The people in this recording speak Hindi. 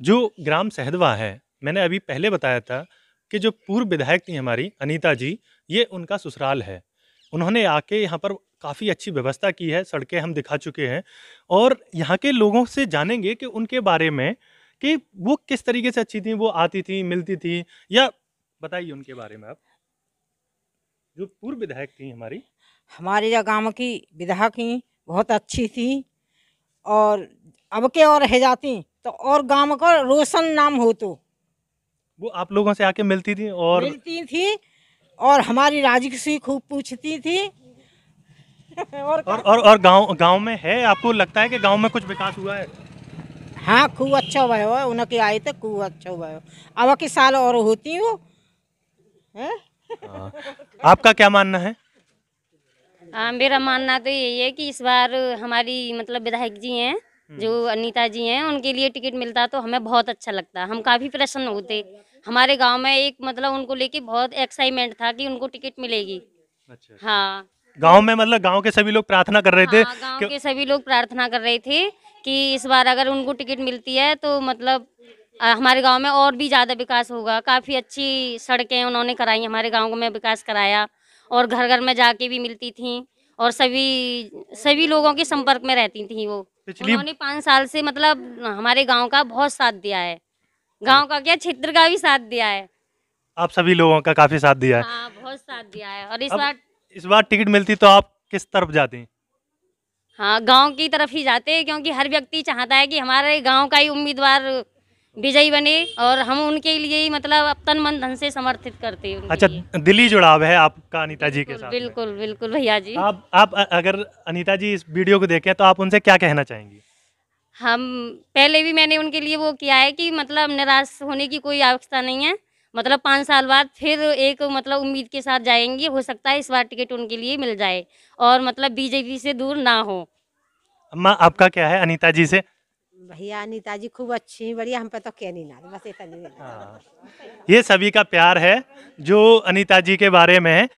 जो ग्राम सहदवा है मैंने अभी पहले बताया था कि जो पूर्व विधायक थी हमारी अनीता जी ये उनका ससुराल है उन्होंने आके यहाँ पर काफ़ी अच्छी व्यवस्था की है सड़कें हम दिखा चुके हैं और यहाँ के लोगों से जानेंगे कि उनके बारे में कि वो किस तरीके से अच्छी थी वो आती थी मिलती थी या बताइए उनके बारे में आप जो पूर्व विधायक थी हमारी हमारे जो गाँव की विधायक थी बहुत अच्छी थी और अब के और रह जाती तो और गांव का रोशन नाम हो तो वो आप लोगों से आके मिलती थी और मिलती थी और हमारी राजी खूब पूछती थी और और और, और गांव गांव में है आपको लगता है कि गांव में कुछ विकास हुआ है हाँ खूब अच्छा हुआ है उनके आए थे तो खूब अच्छा हुआ है अब के साल और होती हूँ हाँ। आपका क्या मानना है आ, हाँ, मेरा मानना तो यही है कि इस बार हमारी मतलब विधायक जी हैं जो हम्म। अनीता जी हैं उनके लिए टिकट मिलता तो हमें बहुत अच्छा लगता हम काफ़ी प्रसन्न होते हमारे गांव में एक मतलब उनको लेके बहुत एक्साइटमेंट था कि उनको टिकट मिलेगी अच्छा, अच्छा, हाँ गांव में मतलब गांव के सभी लोग प्रार्थना कर रहे थे हाँ, गांव के सभी लोग प्रार्थना कर रहे थे कि इस बार अगर उनको टिकट मिलती है तो मतलब हमारे गांव में और भी ज़्यादा विकास होगा काफ़ी अच्छी सड़कें उन्होंने कराई हमारे गाँव में विकास कराया और घर घर में जाके भी मिलती थी और सभी सभी लोगों के संपर्क में रहती थी वो पिछली उन्होंने पाँच साल से मतलब हमारे गांव का बहुत साथ दिया है गांव का क्या क्षेत्र का भी साथ दिया है आप सभी लोगों का काफी साथ दिया है आ, हाँ, बहुत साथ दिया है और इस बार इस बार टिकट मिलती तो आप किस तरफ जाते हैं हाँ गाँव की तरफ ही जाते हैं क्योंकि हर व्यक्ति चाहता है कि हमारे गाँव का ही उम्मीदवार विजयी बने और हम उनके लिए मतलब तन मन धन से समर्थित करते हैं अच्छा दिल्ली जुड़ाव है आपका अनिता जी के साथ बिल्कुल बिल्कुल भैया जी आप आप अगर अनिता जी इस वीडियो को देखें तो आप उनसे क्या कहना चाहेंगी हम पहले भी मैंने उनके लिए वो किया है कि मतलब निराश होने की कोई आवश्यकता नहीं है मतलब पाँच साल बाद फिर एक मतलब उम्मीद के साथ जाएंगे हो सकता है इस बार टिकट उनके लिए मिल जाए और मतलब बीजेपी से दूर ना हो अम्मा आपका क्या है अनिता जी से भैया अनिता जी खूब अच्छी बढ़िया हम पे तो क्या नहीं ना बस इतना नहीं हाँ। ये सभी का प्यार है जो अनिता जी के बारे में है